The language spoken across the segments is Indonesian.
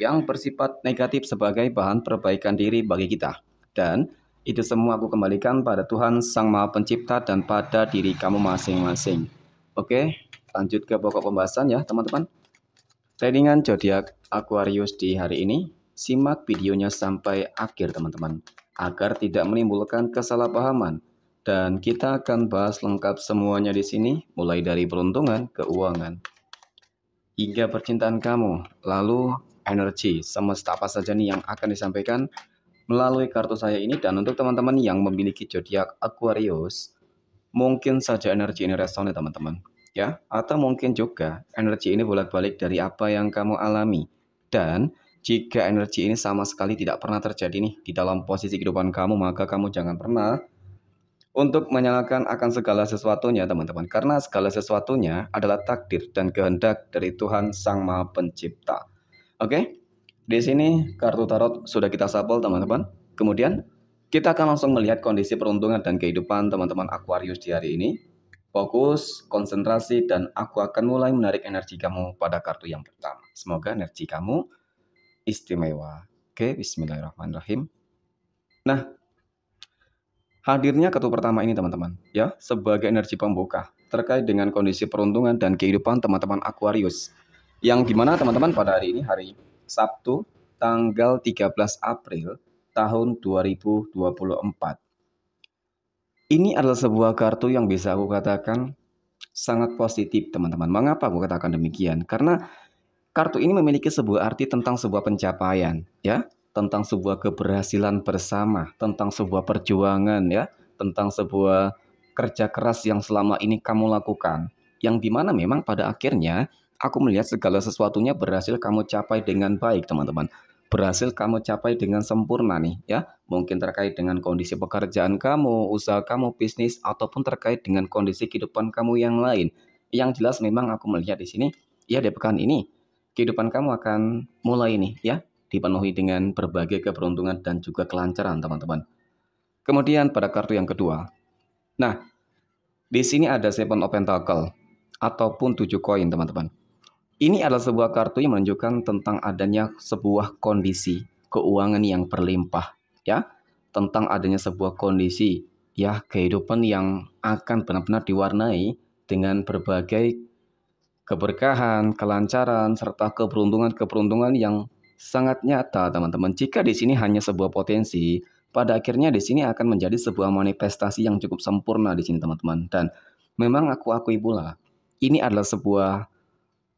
yang bersifat negatif sebagai bahan perbaikan diri bagi kita. Dan itu semua aku kembalikan pada Tuhan Sang Maha Pencipta dan pada diri kamu masing-masing. Oke, lanjut ke pokok pembahasan ya teman-teman. Tradingan zodiak Aquarius di hari ini, simak videonya sampai akhir teman-teman, agar tidak menimbulkan kesalahpahaman. Dan kita akan bahas lengkap semuanya di sini, mulai dari peruntungan, keuangan, hingga percintaan kamu, lalu energi semesta apa saja nih yang akan disampaikan melalui kartu saya ini dan untuk teman-teman yang memiliki zodiak Aquarius mungkin saja energi ini resonate ya, teman-teman ya atau mungkin juga energi ini bolak-balik dari apa yang kamu alami dan jika energi ini sama sekali tidak pernah terjadi nih di dalam posisi kehidupan kamu maka kamu jangan pernah untuk menyalahkan akan segala sesuatunya teman-teman karena segala sesuatunya adalah takdir dan kehendak dari Tuhan Sang Maha Pencipta. Oke, di sini kartu tarot sudah kita sapel teman-teman. Kemudian kita akan langsung melihat kondisi peruntungan dan kehidupan teman-teman Aquarius di hari ini. Fokus, konsentrasi, dan aku akan mulai menarik energi kamu pada kartu yang pertama. Semoga energi kamu istimewa. Oke, bismillahirrahmanirrahim. Nah, hadirnya kartu pertama ini teman-teman, ya, sebagai energi pembuka terkait dengan kondisi peruntungan dan kehidupan teman-teman Aquarius yang dimana teman-teman pada hari ini hari Sabtu tanggal 13 April tahun 2024. Ini adalah sebuah kartu yang bisa aku katakan sangat positif teman-teman. Mengapa aku katakan demikian? Karena kartu ini memiliki sebuah arti tentang sebuah pencapaian ya, tentang sebuah keberhasilan bersama, tentang sebuah perjuangan ya, tentang sebuah kerja keras yang selama ini kamu lakukan. Yang dimana memang pada akhirnya Aku melihat segala sesuatunya berhasil kamu capai dengan baik, teman-teman. Berhasil kamu capai dengan sempurna nih, ya. Mungkin terkait dengan kondisi pekerjaan kamu, usaha kamu, bisnis, ataupun terkait dengan kondisi kehidupan kamu yang lain. Yang jelas memang aku melihat di sini, ya di pekan ini, kehidupan kamu akan mulai nih, ya. Dipenuhi dengan berbagai keberuntungan dan juga kelancaran, teman-teman. Kemudian pada kartu yang kedua. Nah, di sini ada Seven of Pentacle ataupun tujuh koin, teman-teman. Ini adalah sebuah kartu yang menunjukkan tentang adanya sebuah kondisi keuangan yang berlimpah, ya. Tentang adanya sebuah kondisi, ya, kehidupan yang akan benar-benar diwarnai dengan berbagai keberkahan, kelancaran, serta keberuntungan-keberuntungan yang sangat nyata, teman-teman. Jika di sini hanya sebuah potensi, pada akhirnya di sini akan menjadi sebuah manifestasi yang cukup sempurna di sini, teman-teman. Dan memang aku akui pula, ini adalah sebuah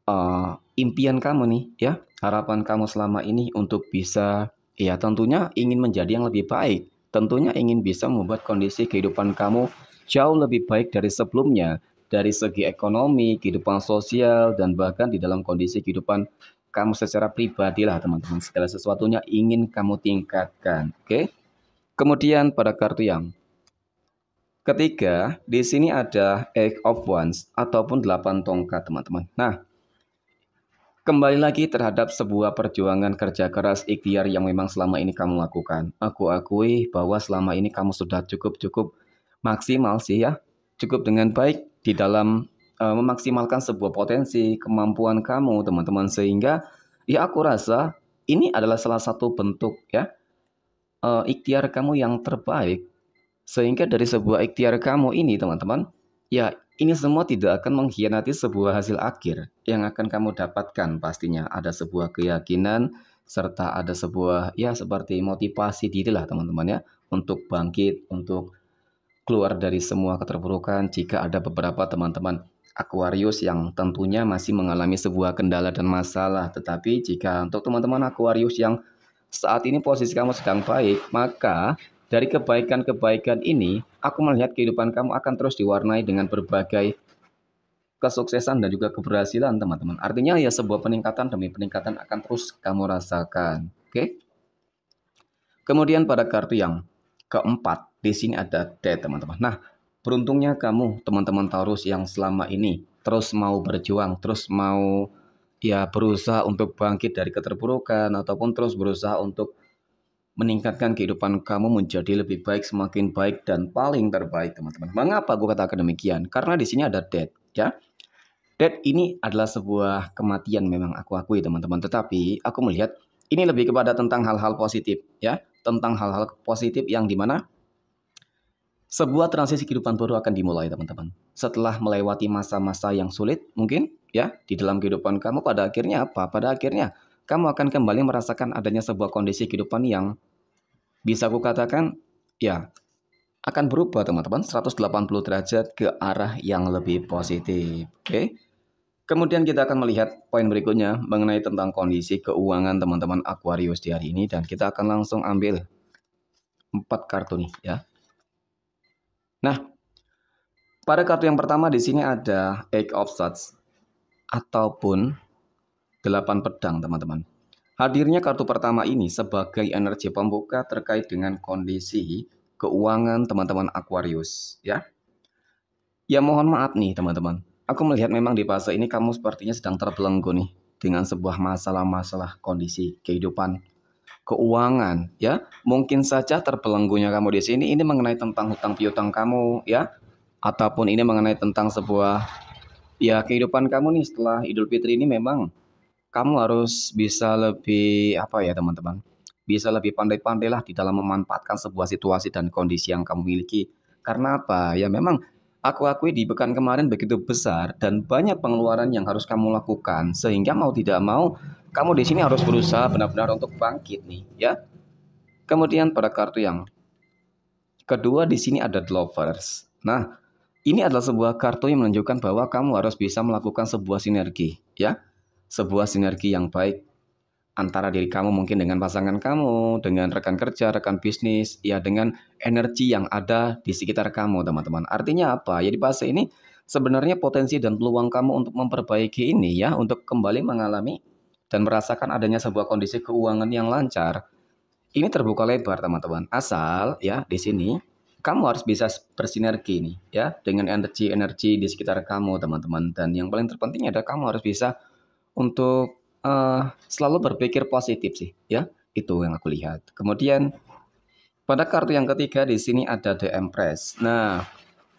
uh, impian kamu nih ya harapan kamu selama ini untuk bisa ya tentunya ingin menjadi yang lebih baik tentunya ingin bisa membuat kondisi kehidupan kamu jauh lebih baik dari sebelumnya dari segi ekonomi kehidupan sosial dan bahkan di dalam kondisi kehidupan kamu secara pribadi lah teman-teman segala sesuatunya ingin kamu tingkatkan oke kemudian pada kartu yang ketiga di sini ada eight of wands ataupun delapan tongkat teman-teman nah Kembali lagi terhadap sebuah perjuangan kerja keras ikhtiar yang memang selama ini kamu lakukan. Aku akui bahwa selama ini kamu sudah cukup-cukup maksimal sih ya. Cukup dengan baik di dalam uh, memaksimalkan sebuah potensi, kemampuan kamu teman-teman. Sehingga ya aku rasa ini adalah salah satu bentuk ya uh, ikhtiar kamu yang terbaik. Sehingga dari sebuah ikhtiar kamu ini teman-teman, ya ini semua tidak akan mengkhianati sebuah hasil akhir yang akan kamu dapatkan. Pastinya ada sebuah keyakinan serta ada sebuah ya seperti motivasi diri lah teman-teman ya untuk bangkit, untuk keluar dari semua keterburukan jika ada beberapa teman-teman Aquarius yang tentunya masih mengalami sebuah kendala dan masalah. Tetapi jika untuk teman-teman Aquarius yang saat ini posisi kamu sedang baik, maka dari kebaikan-kebaikan ini, aku melihat kehidupan kamu akan terus diwarnai dengan berbagai kesuksesan dan juga keberhasilan, teman-teman. Artinya ya sebuah peningkatan demi peningkatan akan terus kamu rasakan. Oke? Kemudian pada kartu yang keempat, di sini ada D, teman-teman. Nah, beruntungnya kamu, teman-teman Taurus yang selama ini terus mau berjuang, terus mau ya berusaha untuk bangkit dari keterpurukan ataupun terus berusaha untuk meningkatkan kehidupan kamu menjadi lebih baik, semakin baik dan paling terbaik, teman-teman. Mengapa gue katakan demikian? Karena di sini ada death, ya. Death ini adalah sebuah kematian memang aku akui, teman-teman. Tetapi aku melihat ini lebih kepada tentang hal-hal positif, ya. Tentang hal-hal positif yang dimana sebuah transisi kehidupan baru akan dimulai, teman-teman. Setelah melewati masa-masa yang sulit, mungkin ya, di dalam kehidupan kamu pada akhirnya apa? Pada akhirnya kamu akan kembali merasakan adanya sebuah kondisi kehidupan yang bisa aku ya akan berubah teman-teman 180 derajat ke arah yang lebih positif. Oke. Kemudian kita akan melihat poin berikutnya mengenai tentang kondisi keuangan teman-teman Aquarius di hari ini dan kita akan langsung ambil empat kartu nih ya. Nah, pada kartu yang pertama di sini ada Eight of Swords ataupun 8 pedang, teman-teman. Hadirnya kartu pertama ini sebagai energi pembuka terkait dengan kondisi keuangan teman-teman Aquarius, ya. Ya mohon maaf nih, teman-teman. Aku melihat memang di fase ini kamu sepertinya sedang terbelenggu nih dengan sebuah masalah-masalah kondisi kehidupan keuangan ya mungkin saja terbelenggunya kamu di sini ini mengenai tentang hutang piutang kamu ya ataupun ini mengenai tentang sebuah ya kehidupan kamu nih setelah Idul Fitri ini memang kamu harus bisa lebih apa ya teman-teman bisa lebih pandai-pandailah di dalam memanfaatkan sebuah situasi dan kondisi yang kamu miliki karena apa ya memang aku akui di pekan kemarin begitu besar dan banyak pengeluaran yang harus kamu lakukan sehingga mau tidak mau kamu di sini harus berusaha benar-benar untuk bangkit nih ya kemudian pada kartu yang kedua di sini ada lovers nah ini adalah sebuah kartu yang menunjukkan bahwa kamu harus bisa melakukan sebuah sinergi ya sebuah sinergi yang baik antara diri kamu mungkin dengan pasangan kamu, dengan rekan kerja, rekan bisnis, ya dengan energi yang ada di sekitar kamu, teman-teman. Artinya apa? Ya di fase ini sebenarnya potensi dan peluang kamu untuk memperbaiki ini ya, untuk kembali mengalami dan merasakan adanya sebuah kondisi keuangan yang lancar. Ini terbuka lebar, teman-teman. Asal ya di sini kamu harus bisa bersinergi nih ya dengan energi-energi di sekitar kamu, teman-teman. Dan yang paling terpenting adalah kamu harus bisa untuk uh, selalu berpikir positif sih, ya. Itu yang aku lihat. Kemudian pada kartu yang ketiga di sini ada The Empress. Nah,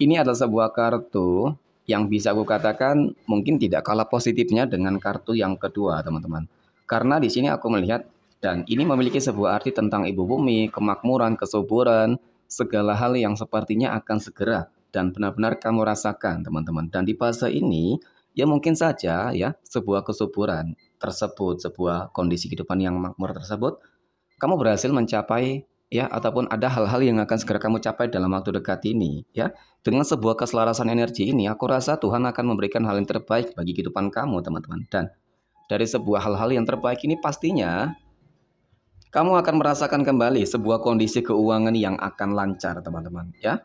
ini adalah sebuah kartu yang bisa aku katakan mungkin tidak kalah positifnya dengan kartu yang kedua, teman-teman. Karena di sini aku melihat dan ini memiliki sebuah arti tentang ibu bumi, kemakmuran, kesuburan, segala hal yang sepertinya akan segera dan benar-benar kamu rasakan, teman-teman. Dan di fase ini Ya mungkin saja ya sebuah kesuburan tersebut, sebuah kondisi kehidupan yang makmur tersebut, kamu berhasil mencapai ya ataupun ada hal-hal yang akan segera kamu capai dalam waktu dekat ini ya. Dengan sebuah keselarasan energi ini, aku rasa Tuhan akan memberikan hal yang terbaik bagi kehidupan kamu, teman-teman. Dan dari sebuah hal-hal yang terbaik ini pastinya kamu akan merasakan kembali sebuah kondisi keuangan yang akan lancar, teman-teman, ya.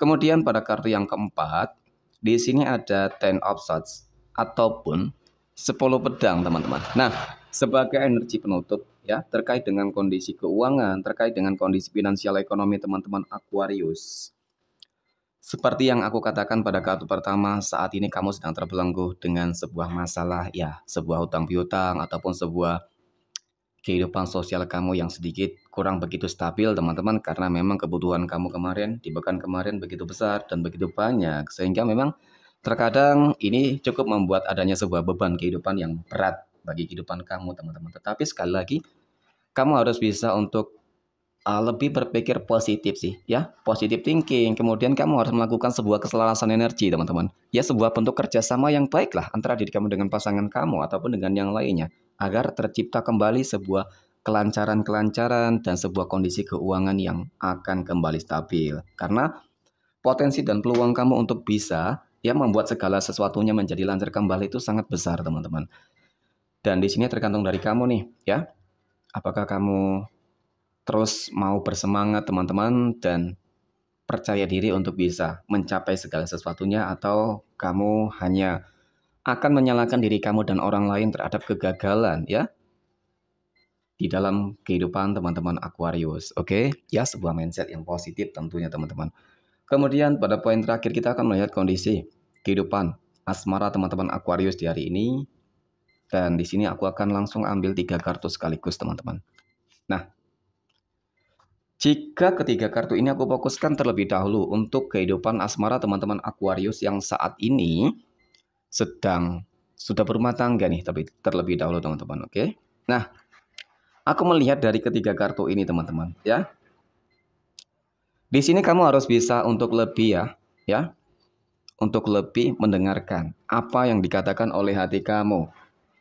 Kemudian pada kartu yang keempat, di sini ada 10 swords ataupun 10 pedang, teman-teman. Nah, sebagai energi penutup ya, terkait dengan kondisi keuangan, terkait dengan kondisi finansial ekonomi teman-teman Aquarius. Seperti yang aku katakan pada kartu pertama, saat ini kamu sedang terbelenggu dengan sebuah masalah ya, sebuah hutang piutang ataupun sebuah kehidupan sosial kamu yang sedikit kurang begitu stabil teman-teman karena memang kebutuhan kamu kemarin di pekan kemarin begitu besar dan begitu banyak sehingga memang terkadang ini cukup membuat adanya sebuah beban kehidupan yang berat bagi kehidupan kamu teman-teman tetapi sekali lagi kamu harus bisa untuk uh, lebih berpikir positif sih ya positif thinking kemudian kamu harus melakukan sebuah keselarasan energi teman-teman ya sebuah bentuk kerjasama yang baik lah antara diri kamu dengan pasangan kamu ataupun dengan yang lainnya agar tercipta kembali sebuah kelancaran-kelancaran dan sebuah kondisi keuangan yang akan kembali stabil karena potensi dan peluang kamu untuk bisa ya membuat segala sesuatunya menjadi lancar kembali itu sangat besar teman-teman dan di sini tergantung dari kamu nih ya apakah kamu terus mau bersemangat teman-teman dan percaya diri untuk bisa mencapai segala sesuatunya atau kamu hanya akan menyalahkan diri kamu dan orang lain terhadap kegagalan ya di dalam kehidupan teman-teman Aquarius. Oke, okay? ya sebuah mindset yang positif tentunya teman-teman. Kemudian pada poin terakhir kita akan melihat kondisi kehidupan asmara teman-teman Aquarius di hari ini. Dan di sini aku akan langsung ambil tiga kartu sekaligus teman-teman. Nah, jika ketiga kartu ini aku fokuskan terlebih dahulu untuk kehidupan asmara teman-teman Aquarius yang saat ini sedang sudah berumah tangga nih tapi terlebih dahulu teman-teman oke. Okay? Nah, aku melihat dari ketiga kartu ini teman-teman ya. Di sini kamu harus bisa untuk lebih ya, ya. Untuk lebih mendengarkan apa yang dikatakan oleh hati kamu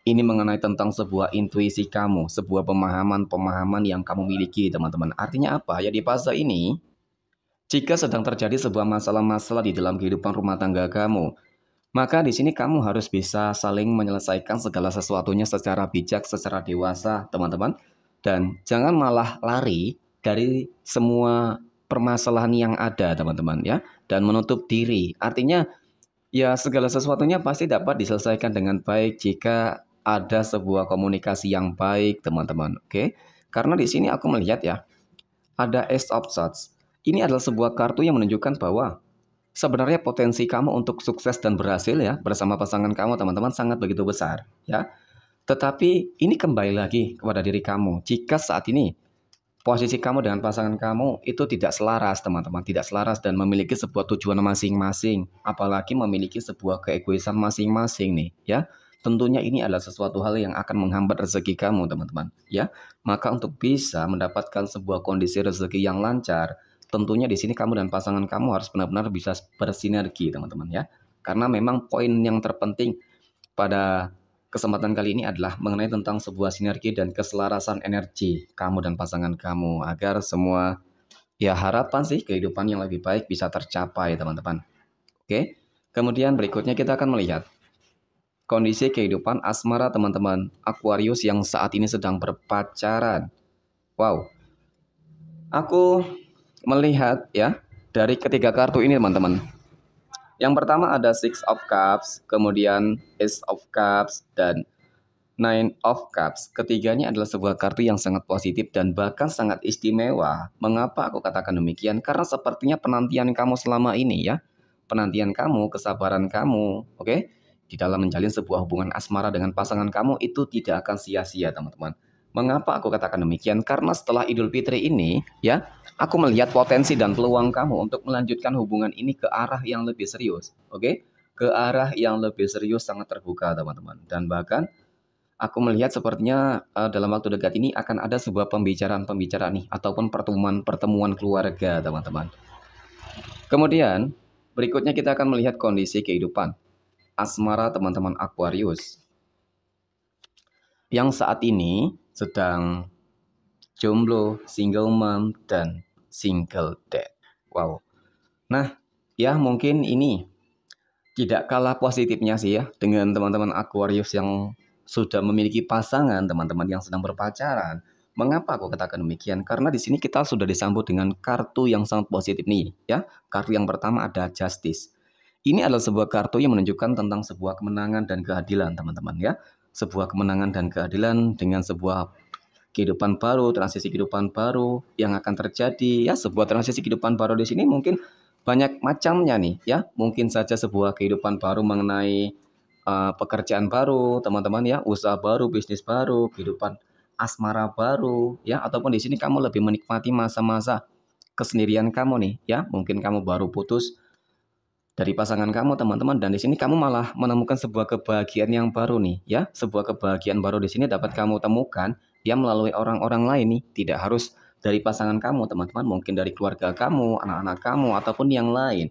ini mengenai tentang sebuah intuisi kamu, sebuah pemahaman-pemahaman yang kamu miliki, teman-teman. Artinya apa? Ya di fase ini, jika sedang terjadi sebuah masalah-masalah di dalam kehidupan rumah tangga kamu, maka di sini kamu harus bisa saling menyelesaikan segala sesuatunya secara bijak, secara dewasa, teman-teman. Dan jangan malah lari dari semua permasalahan yang ada, teman-teman ya, dan menutup diri. Artinya ya segala sesuatunya pasti dapat diselesaikan dengan baik jika ada sebuah komunikasi yang baik, teman-teman. Oke. Karena di sini aku melihat ya, ada Ace of Swords. Ini adalah sebuah kartu yang menunjukkan bahwa sebenarnya potensi kamu untuk sukses dan berhasil ya bersama pasangan kamu, teman-teman, sangat begitu besar, ya. Tetapi ini kembali lagi kepada diri kamu. Jika saat ini posisi kamu dengan pasangan kamu itu tidak selaras, teman-teman, tidak selaras dan memiliki sebuah tujuan masing-masing, apalagi memiliki sebuah keegoisan masing-masing nih, ya tentunya ini adalah sesuatu hal yang akan menghambat rezeki kamu, teman-teman, ya. Maka untuk bisa mendapatkan sebuah kondisi rezeki yang lancar, tentunya di sini kamu dan pasangan kamu harus benar-benar bisa bersinergi, teman-teman, ya. Karena memang poin yang terpenting pada kesempatan kali ini adalah mengenai tentang sebuah sinergi dan keselarasan energi kamu dan pasangan kamu agar semua ya harapan sih kehidupan yang lebih baik bisa tercapai, teman-teman. Oke. Kemudian berikutnya kita akan melihat kondisi kehidupan asmara teman-teman Aquarius yang saat ini sedang berpacaran. Wow. Aku melihat ya dari ketiga kartu ini teman-teman. Yang pertama ada Six of Cups, kemudian Ace of Cups dan Nine of Cups. Ketiganya adalah sebuah kartu yang sangat positif dan bahkan sangat istimewa. Mengapa aku katakan demikian? Karena sepertinya penantian kamu selama ini ya. Penantian kamu, kesabaran kamu, oke? Okay? di dalam menjalin sebuah hubungan asmara dengan pasangan kamu itu tidak akan sia-sia, teman-teman. Mengapa aku katakan demikian? Karena setelah Idul Fitri ini, ya, aku melihat potensi dan peluang kamu untuk melanjutkan hubungan ini ke arah yang lebih serius. Oke? Okay? Ke arah yang lebih serius sangat terbuka, teman-teman. Dan bahkan aku melihat sepertinya uh, dalam waktu dekat ini akan ada sebuah pembicaraan-pembicaraan nih ataupun pertemuan-pertemuan keluarga, teman-teman. Kemudian, berikutnya kita akan melihat kondisi kehidupan asmara teman-teman Aquarius yang saat ini sedang jomblo, single mom, dan single dad. Wow. Nah, ya mungkin ini tidak kalah positifnya sih ya dengan teman-teman Aquarius yang sudah memiliki pasangan, teman-teman yang sedang berpacaran. Mengapa aku katakan demikian? Karena di sini kita sudah disambut dengan kartu yang sangat positif nih, ya. Kartu yang pertama ada Justice. Ini adalah sebuah kartu yang menunjukkan tentang sebuah kemenangan dan keadilan, teman-teman ya. Sebuah kemenangan dan keadilan dengan sebuah kehidupan baru, transisi kehidupan baru yang akan terjadi. Ya, sebuah transisi kehidupan baru di sini mungkin banyak macamnya nih ya. Mungkin saja sebuah kehidupan baru mengenai uh, pekerjaan baru, teman-teman ya, usaha baru, bisnis baru, kehidupan asmara baru ya ataupun di sini kamu lebih menikmati masa-masa kesendirian kamu nih ya. Mungkin kamu baru putus dari pasangan kamu teman-teman dan di sini kamu malah menemukan sebuah kebahagiaan yang baru nih ya sebuah kebahagiaan baru di sini dapat kamu temukan ya melalui orang-orang lain nih tidak harus dari pasangan kamu teman-teman mungkin dari keluarga kamu anak-anak kamu ataupun yang lain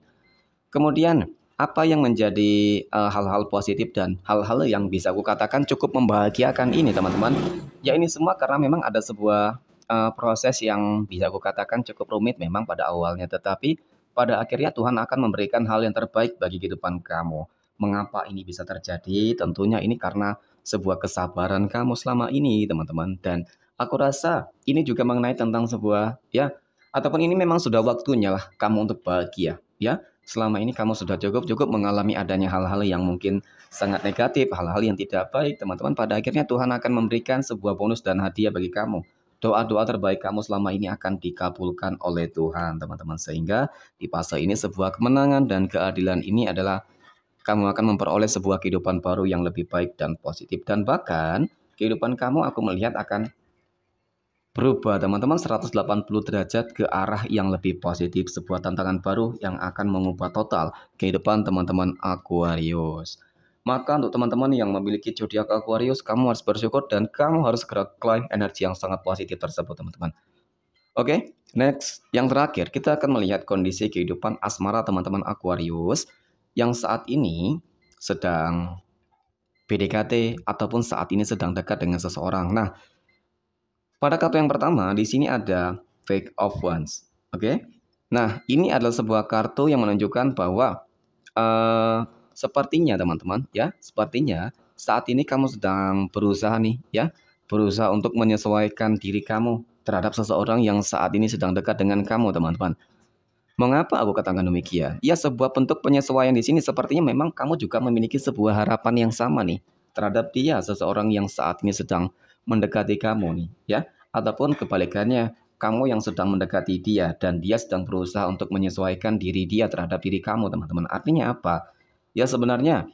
kemudian apa yang menjadi eh, hal-hal uh, positif dan hal-hal yang bisa aku katakan cukup membahagiakan ini teman-teman ya ini semua karena memang ada sebuah uh, proses yang bisa aku katakan cukup rumit memang pada awalnya tetapi pada akhirnya Tuhan akan memberikan hal yang terbaik bagi kehidupan kamu. Mengapa ini bisa terjadi? Tentunya ini karena sebuah kesabaran kamu selama ini, teman-teman. Dan aku rasa ini juga mengenai tentang sebuah ya ataupun ini memang sudah waktunya lah kamu untuk bahagia, ya. Selama ini kamu sudah cukup-cukup mengalami adanya hal-hal yang mungkin sangat negatif, hal-hal yang tidak baik, teman-teman. Pada akhirnya Tuhan akan memberikan sebuah bonus dan hadiah bagi kamu doa-doa terbaik kamu selama ini akan dikabulkan oleh Tuhan, teman-teman. Sehingga di fase ini sebuah kemenangan dan keadilan ini adalah kamu akan memperoleh sebuah kehidupan baru yang lebih baik dan positif dan bahkan kehidupan kamu aku melihat akan berubah teman-teman 180 derajat ke arah yang lebih positif sebuah tantangan baru yang akan mengubah total kehidupan teman-teman Aquarius. Maka untuk teman-teman yang memiliki zodiak Aquarius, kamu harus bersyukur dan kamu harus segera klaim energi yang sangat positif tersebut, teman-teman. Oke, okay, next. Yang terakhir, kita akan melihat kondisi kehidupan asmara teman-teman Aquarius yang saat ini sedang PDKT ataupun saat ini sedang dekat dengan seseorang. Nah, pada kartu yang pertama di sini ada Fake of ones Oke. Okay? Nah, ini adalah sebuah kartu yang menunjukkan bahwa uh, Sepertinya teman-teman ya, sepertinya saat ini kamu sedang berusaha nih ya, berusaha untuk menyesuaikan diri kamu terhadap seseorang yang saat ini sedang dekat dengan kamu teman-teman. Mengapa aku katakan demikian? Ya sebuah bentuk penyesuaian di sini sepertinya memang kamu juga memiliki sebuah harapan yang sama nih terhadap dia seseorang yang saat ini sedang mendekati kamu nih ya ataupun kebalikannya kamu yang sedang mendekati dia dan dia sedang berusaha untuk menyesuaikan diri dia terhadap diri kamu teman-teman artinya apa Ya sebenarnya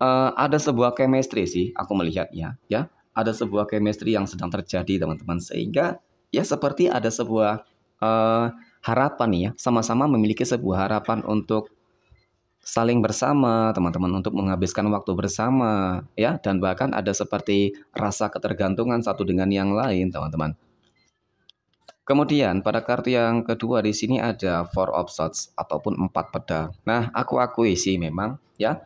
uh, ada sebuah chemistry sih aku melihatnya ya. Ada sebuah chemistry yang sedang terjadi teman-teman sehingga ya seperti ada sebuah uh, harapan nih ya, sama-sama memiliki sebuah harapan untuk saling bersama, teman-teman untuk menghabiskan waktu bersama ya dan bahkan ada seperti rasa ketergantungan satu dengan yang lain, teman-teman. Kemudian pada kartu yang kedua di sini ada four of swords ataupun empat pedang. Nah, aku akui sih memang ya.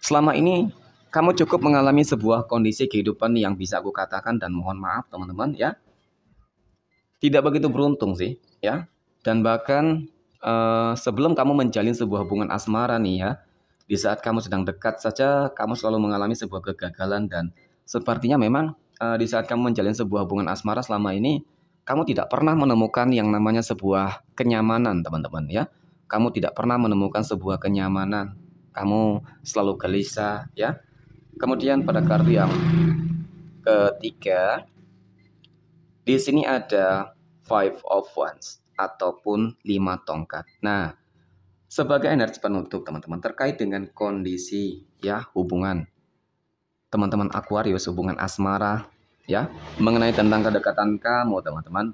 Selama ini kamu cukup mengalami sebuah kondisi kehidupan yang bisa aku katakan dan mohon maaf teman-teman ya. Tidak begitu beruntung sih ya. Dan bahkan eh, sebelum kamu menjalin sebuah hubungan asmara nih ya, di saat kamu sedang dekat saja kamu selalu mengalami sebuah kegagalan dan sepertinya memang eh, di saat kamu menjalin sebuah hubungan asmara selama ini kamu tidak pernah menemukan yang namanya sebuah kenyamanan, teman-teman ya. Kamu tidak pernah menemukan sebuah kenyamanan. Kamu selalu gelisah ya. Kemudian pada kartu yang ketiga di sini ada five of wands ataupun lima tongkat. Nah, sebagai energi penutup teman-teman terkait dengan kondisi ya hubungan teman-teman Aquarius hubungan asmara ya mengenai tentang kedekatan kamu teman-teman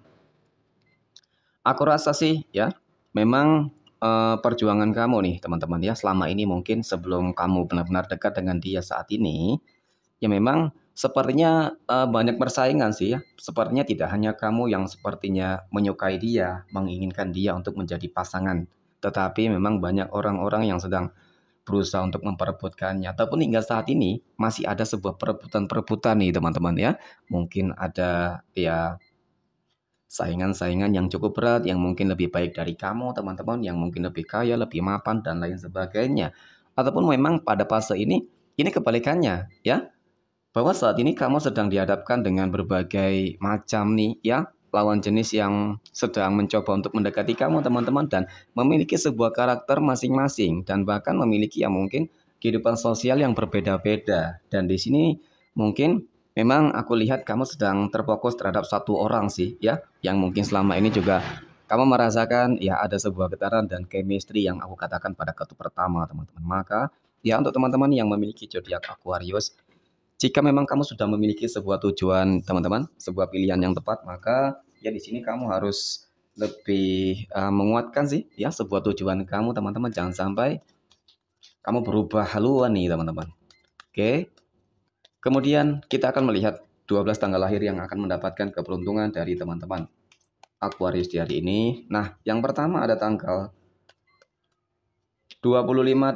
aku rasa sih ya memang eh, perjuangan kamu nih teman-teman ya selama ini mungkin sebelum kamu benar-benar dekat dengan dia saat ini ya memang sepertinya eh, banyak persaingan sih ya sepertinya tidak hanya kamu yang sepertinya menyukai dia menginginkan dia untuk menjadi pasangan tetapi memang banyak orang-orang yang sedang berusaha untuk memperebutkannya. Ataupun hingga saat ini masih ada sebuah perebutan-perebutan nih teman-teman ya. Mungkin ada ya saingan-saingan yang cukup berat, yang mungkin lebih baik dari kamu, teman-teman, yang mungkin lebih kaya, lebih mapan, dan lain sebagainya. Ataupun memang pada fase ini, ini kebalikannya, ya. Bahwa saat ini kamu sedang dihadapkan dengan berbagai macam nih, ya, lawan jenis yang sedang mencoba untuk mendekati kamu teman-teman dan memiliki sebuah karakter masing-masing dan bahkan memiliki yang mungkin kehidupan sosial yang berbeda-beda dan di sini mungkin memang aku lihat kamu sedang terfokus terhadap satu orang sih ya yang mungkin selama ini juga kamu merasakan ya ada sebuah getaran dan chemistry yang aku katakan pada kartu pertama teman-teman maka ya untuk teman-teman yang memiliki zodiak Aquarius jika memang kamu sudah memiliki sebuah tujuan, teman-teman, sebuah pilihan yang tepat, maka ya di sini kamu harus lebih uh, menguatkan sih ya sebuah tujuan kamu, teman-teman. Jangan sampai kamu berubah haluan nih, teman-teman. Oke. Kemudian kita akan melihat 12 tanggal lahir yang akan mendapatkan keberuntungan dari teman-teman Aquarius di hari ini. Nah, yang pertama ada tanggal 25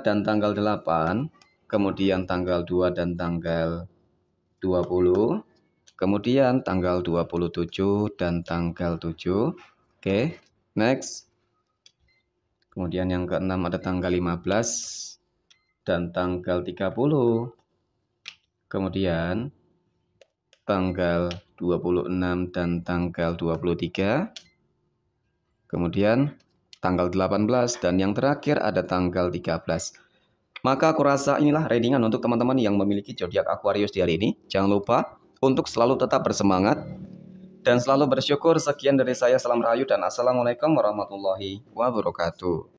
dan tanggal 8, kemudian tanggal 2 dan tanggal 20 kemudian tanggal 27 dan tanggal 7 oke okay, next kemudian yang keenam ada tanggal 15 dan tanggal 30 kemudian tanggal 26 dan tanggal 23 kemudian tanggal 18 dan yang terakhir ada tanggal 13 maka aku rasa inilah readingan untuk teman-teman yang memiliki zodiak Aquarius di hari ini. Jangan lupa untuk selalu tetap bersemangat dan selalu bersyukur. Sekian dari saya, salam rayu dan assalamualaikum warahmatullahi wabarakatuh.